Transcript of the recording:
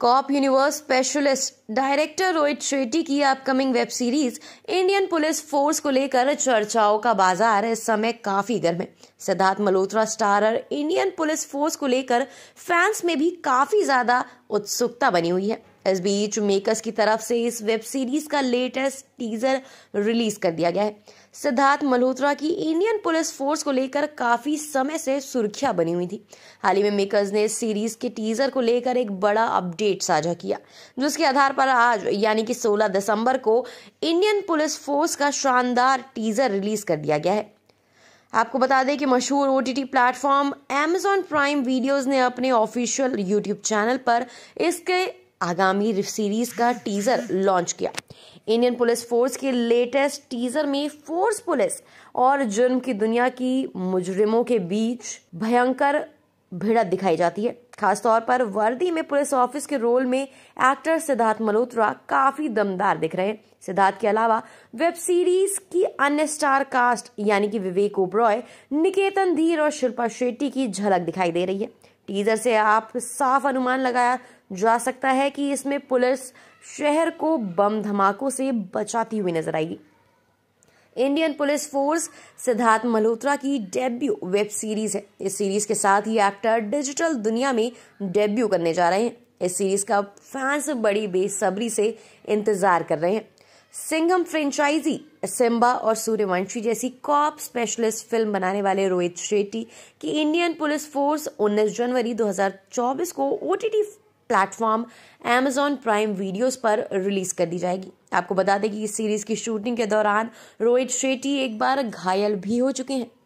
corp universe specialist director Rohit Shetty की upcoming web series Indian Police Force को लेकर चर्चाओं का बाजार इस समय काफी गर्म है Siddharth Malhotra starrer Indian Police Force को लेकर फैंस में भी काफी ज्यादा उत्सुकता बनी हुई है इस बीच मेकर्स की तरफ से इस वेब सीरीज का लेटेस्ट टीजर रिलीज कर दिया गया है सिद्धार्थ मल्होत्रा की इंडियन पुलिस फोर्स को लेकर काफी समय से सुर्खियां बनी हुई थी हाल ही में मेकर्स ने सीरीज के टीजर को लेकर एक बड़ा अपडेट साझा किया जिसके आधार पर आज यानी कि 16 दिसंबर को इंडियन पुलिस फोर्स का शानदार टीजर रिलीज कर दिया गया है आपको बता दें कि मशहूर O T platform Amazon Prime videos ने अपने ऑफिशियल यूट्यूब चैनल पर इसके आगामी सीरीज का टीजर लॉन्च किया इंडियन पुलिस फोर्स के लेटेस्ट टीजर में फोर्स पुलिस और जुर्म की दुनिया की मुजरिमों के बीच भयंकर भिड़त दिखाई जाती है खासतौर पर वर्दी में पुलिस ऑफिस के रोल में एक्टर सिद्धार्थ मल्होत्रा काफी दमदार दिख रहे हैं सिद्धार्थ के अलावा वेब सीरीज की अन्य स्टार कास्ट यानी कि विवेक ओब्रॉय निकेतन धीर और शिल्पा शेट्टी की झलक दिखाई दे रही है टीजर से आप साफ अनुमान लगाया जा सकता है कि इसमें पुलिस शहर को बम धमाकों से बचाती हुई नजर आएगी Indian Police Force Siddharth Malhotra की डेब्यू वेब सीरीज है इस सीरीज के साथ ही एक्टर डिजिटल दुनिया में डेब्यू करने जा रहे हैं इस सीरीज का फैंस बड़ी बेसब्री से इंतजार कर रहे हैं सिंघम फ्रेंचाइजी सिम्बा और सूर्यवंशी जैसी कॉप स्पेशलिस्ट फिल्म बनाने वाले रोहित शेट्टी की इंडियन पुलिस फोर्स 19 जनवरी 2024 को OTT platform Amazon Prime videos पर रिलीज कर दी जाएगी आपको बता दें कि इस सीरीज की शूटिंग के दौरान रोहित शेट्टी एक बार घायल भी हो चुके हैं